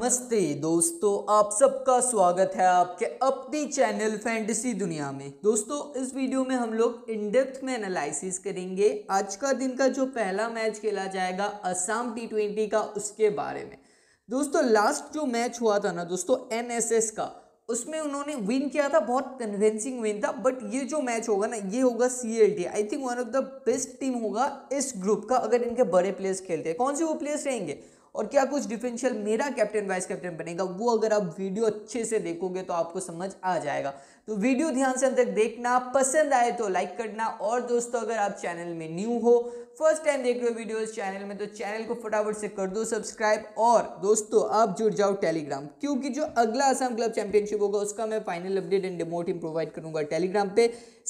नमस्ते दोस्तों आप सबका स्वागत है आपके अपनी चैनल फैंटेसी दुनिया में दोस्तों इस वीडियो में हम लोग इन डेप्थ में एनालिसिस करेंगे आज का दिन का जो पहला मैच खेला जाएगा असम टी ट्वेंटी का उसके बारे में दोस्तों लास्ट जो मैच हुआ था ना दोस्तों एनएसएस का उसमें उन्होंने विन किया था बहुत कन्विंसिंग विन था बट ये जो मैच होगा ना ये होगा C L T I think one of the best team होगा इस ग्रुप का अगर इनके बड़े प्लेयर्स खेलते हैं कौन से वो प्लेयर्स रहेंगे और क्या कुछ डिफेंशियल मेरा कैप्टन वाइस कैप्टन बनेगा वो अगर आप वीडियो अच्छे से देखोगे तो आपको समझ आ जाएगा तो वीडियो ध्यान से अंत तक देखना पसंद आए तो लाइक करना और दोस्तों अगर आप चैनल में न्यू हो फर्स्ट टाइम देख रहे हो वीडियो चैनल में तो चैनल को फटाफट से कर दो सब्सक्राइब और दोस्तों आप जुड़ जाओ टेलीग्राम क्योंकि जो अगला असम क्लब चैंपियनशिप होगा उसका मैं final update and demo team provide करूंगा टेलीग्राम पे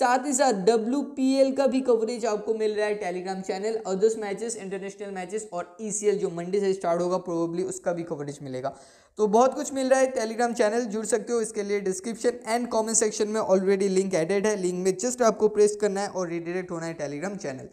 साथ ही साथ डब्ल्यू का भी कवरेज आपको मिल रहा है Telegram channel others matches international matches और ई e जो मंडे से स्टार्ट होगा प्रोबेबली उसका भी कवरेज मिलेगा तो बहुत कुछ मिल रहा है टेलीग्राम चैनल जुड़ सकते हो इसके लिए डिस्क्रिप्शन एंड कमेंट सेक्शन में ऑलरेडी लिंक एडेड है लिंक में जस्ट आपको प्रेस करना है और रिडायरेक्ट होना है टेलीग्राम चैनल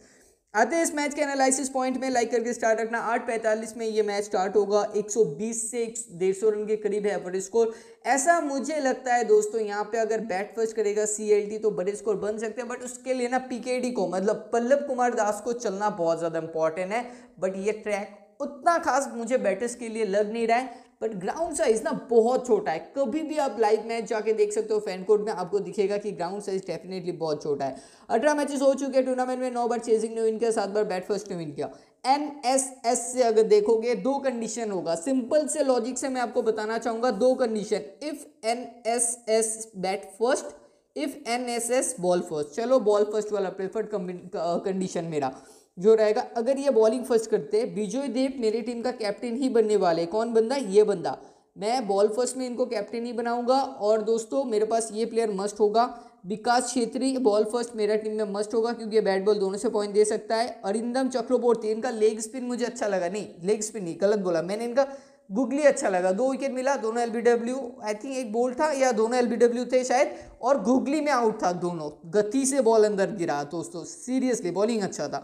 आते हैं इस मैच के एनालिसिस पॉइंट में लाइक करके स्टार्ट रखना आठ पैंतालीस में ये मैच स्टार्ट होगा 120 से डेढ़ सौ रन के करीब है बड़े स्कोर ऐसा मुझे लगता है दोस्तों यहाँ पे अगर बैट फर्स्ट करेगा टी तो बड़े स्कोर बन सकते हैं बट उसके लिए ना पीकेडी को मतलब पल्लव कुमार दास को चलना बहुत ज़्यादा इंपॉर्टेंट है बट ये ट्रैक उतना खास मुझे बैटर्स के लिए लग नहीं रहा है बट ग्राउंड साइज ना बहुत छोटा है कभी भी आप लाइव मैच जाके देख सकते हो फैन कोर्ट में आपको दिखेगा कि ग्राउंड साइज डेफिनेटली बहुत छोटा है अठारह मैचेस हो चुके हैं टूर्नामेंट में नौ बार चेजिंग ने विन किया सात बार बैट फर्स्ट ने विन किया एन एस एस से अगर देखोगे दो कंडीशन होगा सिंपल से लॉजिक से मैं आपको बताना चाहूंगा दो condition if N S S bat first if N S S ball first चलो बॉल फर्स्ट वाला प्रेफर्ड कंडीशन मेरा जो रहेगा अगर ये बॉलिंग फर्स्ट करते बिजोय देव मेरी टीम का कैप्टन ही बनने वाले कौन बंदा ये बंदा मैं बॉल फर्स्ट में इनको कैप्टन ही बनाऊंगा और दोस्तों मेरे पास ये प्लेयर मस्ट होगा विकास छेत्री बॉल फर्स्ट मेरा टीम में मस्ट होगा क्योंकि ये बैट बॉल दोनों से पॉइंट दे सकता है अरिंदम चक्रवर्ती इनका लेग स्पिन मुझे अच्छा लगा नहीं लेग स्पिन नहीं गलत बोला मैंने इनका गुगली अच्छा लगा दो विकेट मिला दोनों एल आई थिंक एक बोल था या दोनों एल थे शायद और गुगली में आउट था दोनों गति से बॉल अंदर गिरा दोस्तों सीरियसली बॉलिंग अच्छा था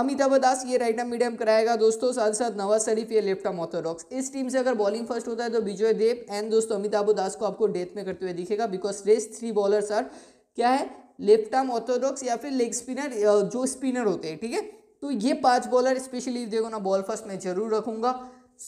अमिताभ दास ये राइट आर्म मीडियम कराएगा दोस्तों साथ साथ नवाज शरीफ ये लेफ्ट आर्म ऑर्थोडॉक्स इस टीम से अगर बॉलिंग फर्स्ट होता है तो विजय देव एंड दोस्तों अमिताभ दास को आपको डेथ में करते हुए दिखेगा because rest three bowler are क्या है लेफ्ट आर्म ऑर्थोडॉक्स या फिर लेग स्पिनर जो स्पिनर होते हैं ठीक है तो ये पांच बॉलर स्पेशली देखो ना बॉल फर्स्ट मैं जरूर रखूंगा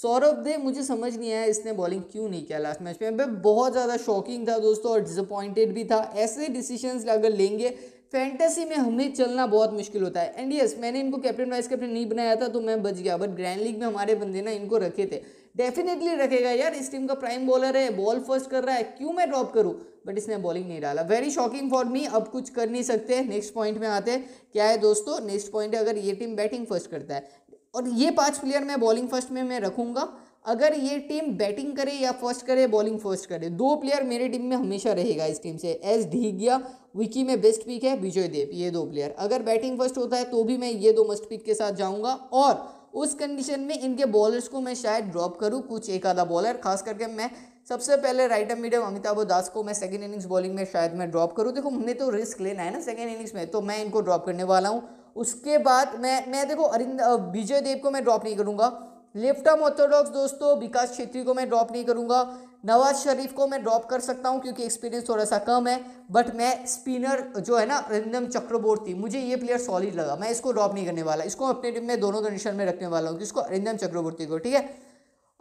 सौरभ दे मुझे समझ नहीं आया इसने बॉलिंग क्यों नहीं किया लास्ट मैच में बहुत ज़्यादा शॉकिंग था दोस्तों और डिसअपॉइंटेड भी था ऐसे डिसीजंस अगर लेंगे फैंटेसी में हमें चलना बहुत मुश्किल होता है एंड यस मैंने इनको कैप्टन वाइस कैप्टन नहीं बनाया था तो मैं बच गया बट ग्रैंड लीग में हमारे बंदे ना इनको रखे थे डेफिनेटली रखेगा यार इस टीम का प्राइम बॉलर है बॉल फर्स्ट कर रहा है क्यों मैं ड्रॉप करूँ बट इसने बॉलिंग नहीं डाला वेरी शॉकिंग फॉर मी अब कुछ कर नहीं सकते नेक्स्ट पॉइंट में आते हैं क्या है दोस्तों नेक्स्ट पॉइंट है अगर ये टीम बैटिंग फर्स्ट करता है और ये पांच प्लेयर मैं बॉलिंग फर्स्ट में मैं रखूँगा अगर ये टीम बैटिंग करे या फर्स्ट करे बॉलिंग फर्स्ट करे दो प्लेयर मेरी टीम में हमेशा रहेगा इस टीम से एस ढीगिया विकी में बेस्ट पिक है विजय देव ये दो प्लेयर अगर बैटिंग फर्स्ट होता है तो भी मैं ये दो मस्ट पिक के साथ जाऊंगा और उस कंडीशन में इनके बॉलर्स को मैं शायद ड्रॉप करूँ कुछ एक आधा बॉलर खास करके मैं सबसे पहले right arm medium Amitabh Das को मैं सेकेंड इनिंग्स बॉलिंग में शायद मैं ड्रॉप करूँ देखो हमने तो रिस्क लेना है ना सेकेंड इनिंग्स में तो मैं इनको ड्रॉप करने वाला हूँ उसके बाद मैं मैं देखो अरिंद विजय देव को मैं ड्रॉप नहीं करूँगा लेफ्ट ऑर्थोडॉक्स दोस्तों विकास छेत्री को मैं ड्रॉप नहीं करूँगा नवाज शरीफ को मैं ड्रॉप कर सकता हूँ क्योंकि एक्सपीरियंस थोड़ा सा कम है बट मैं स्पिनर जो है ना अरिंदम चक्रवर्ती मुझे ये प्लेयर सॉलिड लगा मैं इसको ड्रॉप नहीं करने वाला इसको अपने टीम में दोनों कंडीशन में रखने वाला हूँ कि इसको चक्रवर्ती को ठीक है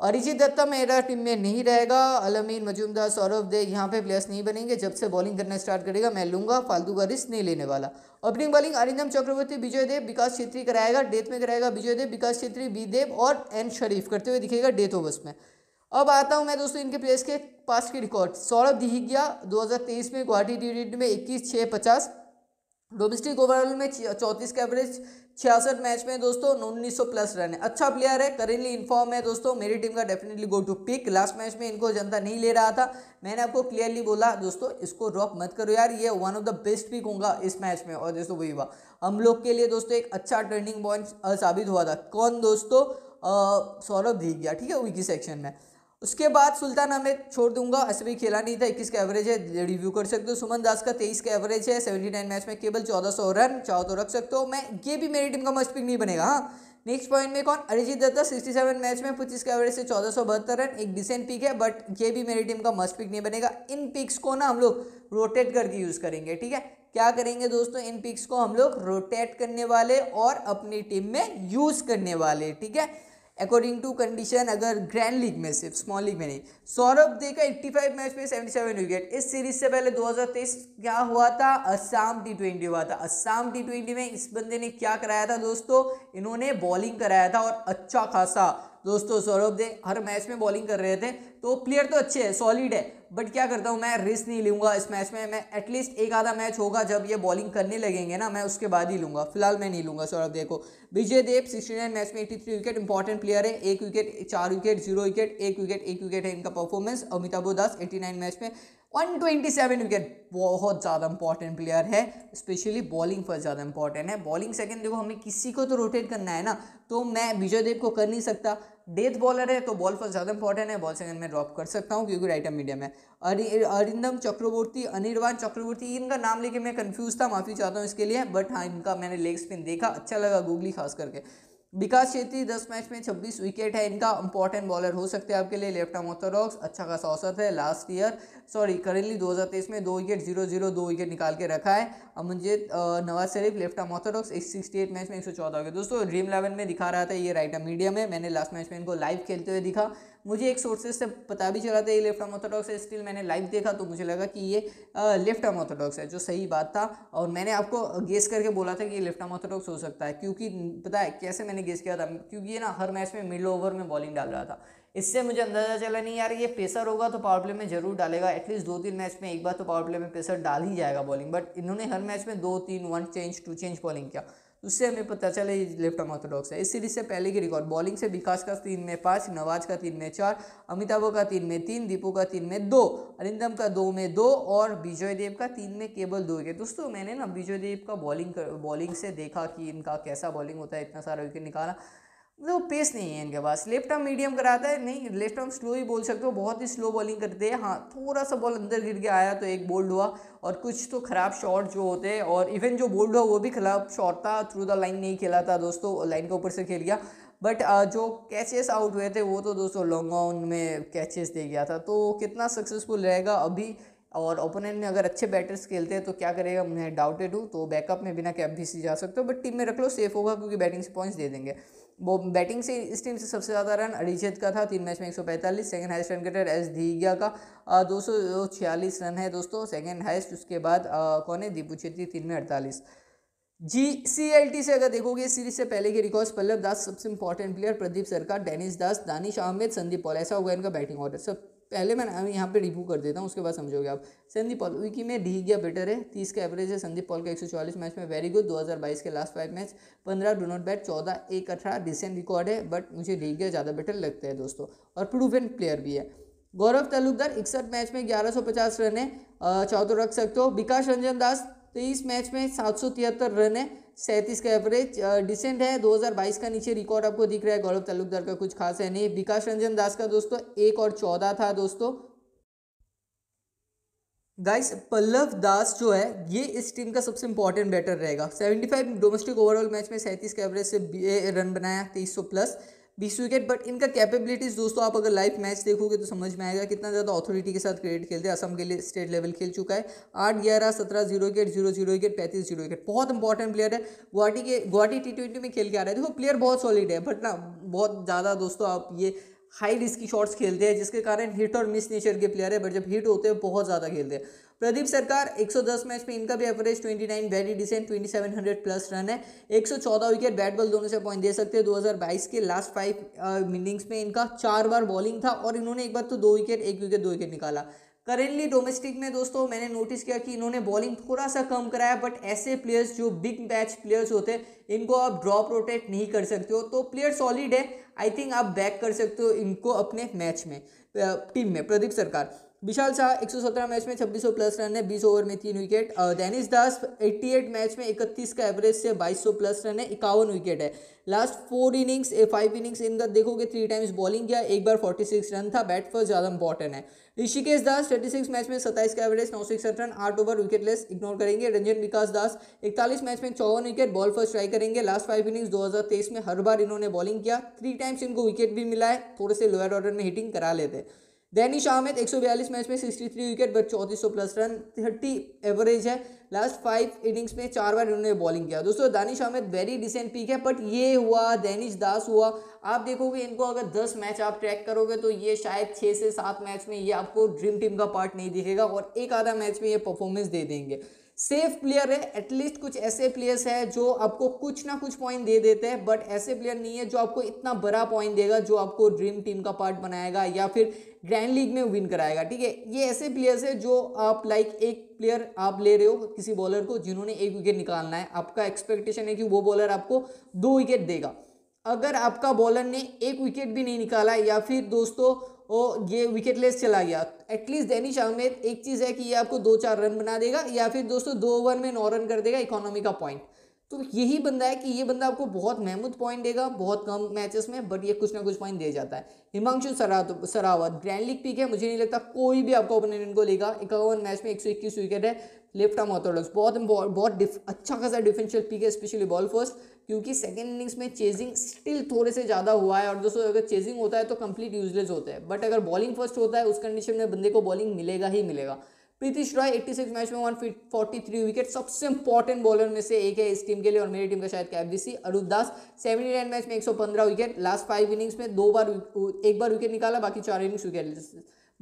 अरिजीत दत्ता मेरा टीम में नहीं रहेगा अलमीन मजूमदार सौरभ दे यहाँ पे प्लेयर्स नहीं बनेंगे जब से बॉलिंग करना स्टार्ट करेगा मैं लूंगा फालतू का रिस्क नहीं लेने वाला ओपनिंग बॉलिंग अरिंदम चक्रवर्ती विजय देव विकास छेत्री कराएगा डेथ में कराएगा विजय देव विकास छेत्री देव और एन शरीफ करते हुए दिखेगा डेथ ओवर्स में अब आता हूँ मैं दोस्तों इनके प्लेयर्स के पास के रिकॉर्ड सौरभ दिहिगिया 2023 में गुवाहाटी टी में इक्कीस छः पचास डोमेस्टिक ओवरऑल में चौंतीस के एवरेज छियासठ मैच में दोस्तों उन्नीस सौ प्लस रन है अच्छा प्लेयर है करेंटली इन्फॉर्म है दोस्तों मेरी टीम का definitely go to pick last match में इनको जनता नहीं ले रहा था मैंने आपको क्लियरली बोला दोस्तों इसको ड्रॉप मत करो यार ये one of the best pick होगा इस मैच में और दोस्तों वही हुआ हम लोग के लिए दोस्तों एक अच्छा टर्निंग पॉइंट साबित हुआ था कौन दोस्तों सौरभ गया ठीक है विकी सेक्शन में उसके बाद सुल्तान अहमेद छोड़ दूंगा भी खेला नहीं था इक्कीस का एवरेज है रिव्यू कर सकते हो सुमन दास का तेईस का एवरेज है सेवेंटी नाइन मैच में केवल चौदह सौ रन चाहो तो रख सकते हो मैं ये भी मेरी टीम का मस्ट पिक नहीं बनेगा हाँ नेक्स्ट पॉइंट में कौन Arijit Datta sixty seven match में पच्चीस का एवरेज से चौदह सौ बहत्तर रन एक डिसेंट पिक है बट ये भी मेरी टीम का मस्ट पिक नहीं बनेगा इन पिक्स को ना हम लोग रोटेट करके यूज़ करेंगे ठीक है क्या करेंगे दोस्तों इन पिक्स को हम लोग रोटेट करने वाले और अपनी टीम में यूज़ करने वाले ठीक है अकॉर्डिंग टू कंडीशन अगर ग्रैंड लीग में सिर्फ स्मॉल लीग में नहीं सौरभ दे का 85 मैच में 77 विकेट इस सीरीज से पहले 2023 क्या हुआ था असम टी ट्वेंटी हुआ था असम टी ट्वेंटी में इस बंदे ने क्या कराया था दोस्तों इन्होंने बॉलिंग कराया था और अच्छा खासा दोस्तों सौरभ दे हर मैच में बॉलिंग कर रहे थे तो प्लेयर तो अच्छे हैं सॉलिड है बट क्या करता हूँ मैं रिस्क नहीं लूँगा इस मैच में मैं एटलीस्ट एक आधा मैच होगा जब ये बॉलिंग करने लगेंगे ना मैं उसके बाद ही लूँगा फिलहाल मैं नहीं लूँगा सौरभ देखो Vijay Dev sixty nine match में eighty three wicket important player है एक विकेट चार विकेट जीरो विकेट एक विकेट एक विकेट है इनका performance Amitabh Das eighty nine match में सेवन विकेट बहुत ज़्यादा इंपॉर्टेंट प्लेयर है स्पेशली बॉलिंग फर्स्ट ज़्यादा इंपॉर्टेंट है बॉलिंग सेकेंड देखो हमें किसी को तो रोटेट करना है ना तो मैं विजय देव को कर नहीं सकता डेथ बॉलर है तो बॉल फर्स्ट ज़्यादा इंपॉर्टेंट है बॉल सेकंड में ड्रॉप कर सकता हूँ क्योंकि राइट मीडियम है अरिंदम चक्रवर्ती अनिर्वाण चक्रवर्ती इनका नाम लेके मैं कन्फ्यूज़ था माफ़ी चाहता हूँ इसके लिए बट हाँ इनका मैंने लेग स्पिन देखा अच्छा लगा गूगली खास करके विकास क्षेत्री दस मैच में छब्बीस विकेट है इनका इंपॉर्टेंट बॉलर हो सकते हैं आपके लिए लेफ्ट आर्म ऑर्थोडॉक्स अच्छा खासा औसत है लास्ट ईयर सॉरी करेंटली 2023 में दो विकेट जीरो जीरो दो विकेट निकाल के रखा है Amanjeet Nawaz Sharif left arm orthodox एक सिक्सटी एट मैच में एक सौ चौदह हो गया दोस्तों ड्रीम इलेवन में दिखा रहा था ये राइट आर्म मीडियम है मैंने लास्ट मैच में इनको लाइव खेलते हुए दिखा मुझे एक सोर्सेज से पता भी चला था ये लेफ्ट आर्म ऑर्थोडॉक्स है स्टिल मैंने लाइव देखा तो मुझे लगा कि ये लेफ्ट आर्म ऑर्थोडॉक्स है जो सही बात था और मैंने आपको गेस करके बोला था कि ये लेफ्ट आर्म ऑर्थोडॉक्स हो सकता है क्योंकि पता है कैसे मैंने गेस किया था क्योंकि ये ना हर मैच में मिड ओवर में बॉलिंग डाल रहा था इससे मुझे अंदाजा चला नहीं यार ये पेसर होगा तो पावर प्ले में जरूर डालेगा एटलीस्ट दो तीन मैच में एक बार तो पावर प्ले में पेसर डाल ही जाएगा बॉलिंग बट इन्होंने हर मैच में दो तीन one change two change bowling किया उससे हमें पता चला ये लेफ्ट आर्म ऑर्थोडॉक्स है इस सीरीज से पहले की रिकॉर्ड बॉलिंग से विकास का तीन में पाँच नवाज का तीन में चार अमिताभ का तीन में तीन दीपू का तीन में दो अरिंदम का दो में दो और विजय देव का तीन में केवल दो विकेट दोस्तों मैंने ना विजय देव का बॉलिंग बॉलिंग से देखा कि इनका कैसा बॉलिंग होता है इतना सारा विकेट निकाला वो तो पेस नहीं है इनके पास लेफ्ट आर्म मीडियम कराता है नहीं लेफ्ट आर्म स्लो ही बोल सकते हो बहुत ही स्लो बॉलिंग करते हैं हाँ थोड़ा सा बॉल अंदर गिर के आया तो एक बोल्ड हुआ और कुछ तो ख़राब शॉट जो होते हैं और इवन जो बोल्ड हुआ वो भी खराब शॉट था थ्रू द लाइन नहीं खेला था दोस्तों लाइन के ऊपर से खेल गया बट uh, जो कैचेस आउट हुए थे वो तो दोस्तों लॉन्ग ऑन में कैचेस दे गया था तो कितना सक्सेसफुल रहेगा अभी और ओपोनेंट ने अगर अच्छे बैटर्स खेलते हैं तो क्या करेगा मैं डाउटेड हूँ तो बैकअप में बिना कैप भी सी जा सकते हो बट टीम में रख लो सेफ होगा क्योंकि बैटिंग से पॉइंट्स दे देंगे वो बैटिंग से इस टीम से सबसे ज़्यादा रन अरिजित का था तीन मैच में 145 second highest run getter S Dhigia का दो रन है दोस्तों सेकेंड हाइस्ट उसके बाद कौन है दीपू छेत्री तीन में अड़तालीस जी सी एल टी से अगर देखोगे सीरीज से पहले के रिकॉर्ड्स पल्लव दास सबसे important player Pradeep Sarkar Denis Das Danish Ahmed Sandeep Paul ऐसा होगा इनका बैटिंग ऑर्डर सब पहले मैं यहाँ पे रिव्यू कर देता हूँ उसके बाद समझोगे आप संदीप पॉल विकी में डी गया बेटर है तीस का एवरेज है संदीप पॉल का एक मैच में वेरी गुड 2022 के लास्ट फाइव मैच पंद्रह डो नॉट बैट चौदह एक अठारह डिसेंट रिकॉर्ड है बट मुझे डी गया ज़्यादा बेटर लगता है दोस्तों और प्रूफ प्लेयर भी है गौरव तालुकदार इकसठ मैच में ग्यारह रन है चौदह तो रख सकते हो विकास रंजन दास तो इस मैच में सात सौ तिहत्तर रन है सैंतीस का एवरेज डिसेंट है 2022 का नीचे रिकॉर्ड आपको दिख रहा है गौरव तालुकदार का कुछ खास है नहीं विकास रंजन दास का दोस्तों एक और चौदह था दोस्तों गाइस पल्लव दास जो है ये इस टीम का सबसे इंपॉर्टेंट बैटर रहेगा 75 डोमेस्टिक ओवरऑल मैच में सैंतीस के एवरेज से रन बनाया सौ प्लस बीस विकेट बट इनका कैपेबिलिटीज़ दोस्तों आप अगर लाइव मैच देखोगे तो समझ में आएगा कितना ज़्यादा अथॉरिटी के साथ क्रिकेट खेलते हैं असम के लिए स्टेट लेवल खेल चुका है आठ ग्यारह सत्रह zero wicket zero zero wicket पैंतीस जीरो विकेट बहुत इंपॉर्टेंट प्लेयर है गुवाहाटी के गुवाहाटी टी ट्वेंटी में खेल के आ रहा है देखो प्लेयर बहुत सॉलिड है बट ना बहुत ज़्यादा दोस्तों आप ये हाई की शॉट्स खेलते हैं जिसके कारण हिट और मिस नेचर के प्लेयर है बट जब हिट होते हैं बहुत ज़्यादा खेलते हैं प्रदीप सरकार 110 मैच में इनका भी average 29 very decent 2700 plus run है 114 विकेट बैट बॉल दोनों से पॉइंट दे सकते हैं 2022 के लास्ट फाइव इनिंग्स में इनका चार बार बॉलिंग था और इन्होंने एक बार तो दो विकेट एक विकेट दो विकेट निकाला करेंटली डोमेस्टिक में दोस्तों मैंने नोटिस किया कि इन्होंने बॉलिंग थोड़ा सा कम कराया बट ऐसे प्लेयर्स जो बिग बैच प्लेयर्स होते हैं इनको आप ड्रॉप रोटेट नहीं कर सकते हो तो प्लेयर सॉलिड है आई थिंक आप बैक कर सकते हो इनको अपने मैच में टीम में प्रदीप सरकार विशाल शाह 117 मैच में 2600 प्लस रन है 20 ओवर में तीन विकेट दैनिश दास 88 मैच में 31 का एवरेज से 2200 प्लस रन है इक्यावन विकेट है last four innings five innings इनका देखोगे थ्री टाइम्स बॉलिंग किया एक बार 46 रन था बैट फर्स्ट ज़्यादा इंपॉर्टेंट है ऋषिकेश दास 36 मैच में 27 का एवरेज नौ सिक्स रन आठ ओवर विकेटलेस इग्नोर करेंगे रंजन विकास दास 41 मैच में चौवन विकेट बॉल फर्स्ट ट्राई करेंगे लास्ट फाइव इनिंग्स 2023 में हर बार इन्होंने बॉलिंग किया थ्री टाइम्स इनको विकेट भी मिला है थोड़े से लोअर ऑर्डर में हिटिंग करा लेते हैं दैनिश आमिद एक मैच में 63 विकेट बट चौंतीस प्लस रन 30 एवरेज है लास्ट फाइव इनिंग्स में चार बार इन्होंने बॉलिंग किया दोस्तों Danish Amid very decent pick है बट ये हुआ दैनिश दास हुआ आप देखोगे इनको अगर 10 मैच आप ट्रैक करोगे तो ये शायद 6 से 7 मैच में ये आपको ड्रीम टीम का पार्ट नहीं दिखेगा और एक आधा मैच में ये परफॉर्मेंस दे देंगे सेफ प्लेयर है एटलीस्ट कुछ ऐसे प्लेयर्स है जो आपको कुछ ना कुछ पॉइंट दे देते हैं बट ऐसे प्लेयर नहीं है जो आपको इतना बड़ा पॉइंट देगा जो आपको ड्रीम टीम का पार्ट बनाएगा या फिर ग्रैंड लीग में विन कराएगा ठीक है ये ऐसे प्लेयर्स है जो आप लाइक एक प्लेयर आप ले रहे हो किसी बॉलर को जिन्होंने एक विकेट निकालना है आपका एक्सपेक्टेशन है कि वो बॉलर आपको दो विकेट देगा अगर आपका बॉलर ने एक विकेट भी नहीं निकाला या फिर दोस्तों वो ये विकेटलेस चला गया एटलीस्ट दैनिश अहमेद एक चीज़ है कि ये आपको दो चार रन बना देगा या फिर दोस्तों दो ओवर में नौ रन कर देगा इकोनॉमी का पॉइंट तो यही बंदा है कि ये बंदा आपको बहुत महमूद पॉइंट देगा बहुत कम मैचेस में बट ये कुछ ना कुछ पॉइंट दे जाता है Himanshu Sarawat grand league pick है मुझे नहीं लगता कोई भी आपका ओपोनेंट इनको लेगा इक्यावन मैच में एक विकेट है लेफ्ट आर्म ऑर्थोडॉक्स बहुत बहुत अच्छा खासा डिफेंशियल पीक है स्पेशली बॉल फर्स्ट क्योंकि सेकेंड इनिंग्स में चेजिंग स्टिल थोड़े से ज़्यादा हुआ है और दोस्तों अगर चेजिंग होता है तो कंप्लीट यूजलेस होता है बट अगर बॉलिंग फर्स्ट होता है उस कंडीशन में बंदे को बॉलिंग मिलेगा ही मिलेगा प्रीतिश रॉय 86 मैच में वन फोर्टी थ्री विकेट सबसे इंपॉर्टेंट बॉलर में से एक है इस टीम के लिए और मेरी टीम का शायद cap C Arup Das seventy nine match में एक विकेट लास्ट फाइव इनिंग्स में दो बार एक बार विकेट निकाला बाकी चार इनिंग्स विकेट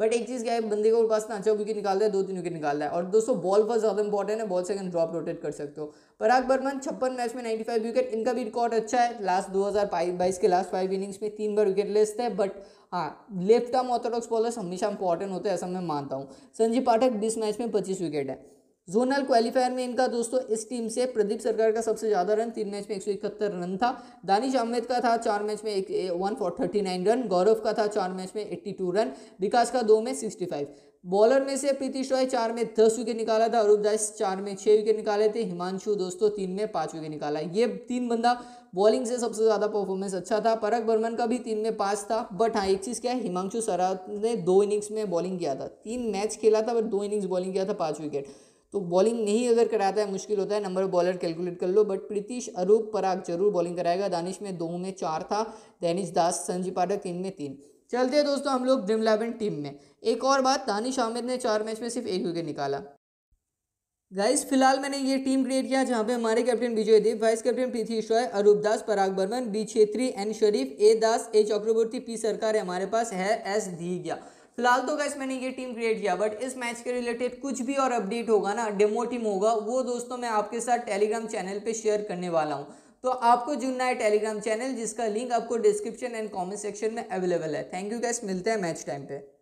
बट एक चीज़ क्या है बंदे को पास ना अच्छा विकेट निकालता है दो तीन विकेट निकालता है और दोस्तों बॉल बहुत ज़्यादा इंपॉर्टेंट है बॉल से ड्रॉप रोटेट कर सकते हो पराग बर्मन छप्पन मैच में नाइन्टी फाइव विकेट इनका भी रिकॉर्ड अच्छा है लास्ट दो हज़ार बाईस के लास्ट फाइव इनिंग्स में तीन बार विकेट लेस थे बट हाँ लेफ्ट आर्म ऑर्थोडॉक्स बॉलर्स हमेशा इंपॉर्टेंट होते हैं ऐसा मैं मानता हूँ संजीव पाठक बीस मैच में पच्चीस विकेट है जोनल क्वालिफायर में इनका दोस्तों इस टीम से प्रदीप सरकार का सबसे ज़्यादा रन तीन मैच में एक रन था दानिश अहमेद का था चार मैच में एक one for thirty nine run Gaurav का था चार मैच में एट्टी टू रन विकास का दो में सिक्सटी फाइव बॉलर में से प्रीतिश रॉय चार में दस विकेट निकाला था अरूप दास चार में छः विकेट निकाले थे हिमांशु दोस्तों तीन में पाँच विकेट निकाला ये तीन बंदा बॉलिंग से सबसे ज़्यादा परफॉर्मेंस अच्छा था परक बर्मन का भी तीन में पाँच था बट हाँ एक चीज़ क्या है हिमांशु सराफ ने दो इनिंग्स में बॉलिंग किया था तीन मैच खेला था बट दो इनिंग्स बॉलिंग किया था पाँच विकेट तो बॉलिंग नहीं अगर कराता है मुश्किल होता है नंबर ऑफ बॉलर कैलकुलेट कर लो बट प्रीतिश अरूप पराग जरूर बॉलिंग कराएगा दानिश में दो में चार था दैनिश दास संजीव पाठक तीन में तीन चलते हैं दोस्तों हम लोग ड्रीम इलेवन टीम में एक और बात दानिश आमिर ने चार मैच में सिर्फ एक विकेट निकाला गाइस फिलहाल मैंने ये टीम क्रिएट किया जहाँ पे हमारे captain Vijay Dev vice captain Prithvi Shaw Arup Das Parag Barman B Chhetri N Sharif A Das A Chakraborty P Sarkar हमारे पास है एस गया फिलहाल तो गैस मैंने ये टीम क्रिएट किया बट इस मैच के रिलेटेड कुछ भी और अपडेट होगा ना डेमो टीम होगा वो दोस्तों मैं आपके साथ टेलीग्राम चैनल पर शेयर करने वाला हूँ तो आपको जुड़ना है टेलीग्राम चैनल जिसका लिंक आपको डिस्क्रिप्शन एंड कमेंट सेक्शन में अवेलेबल है थैंक यू गैस मिलते हैं मैच टाइम पे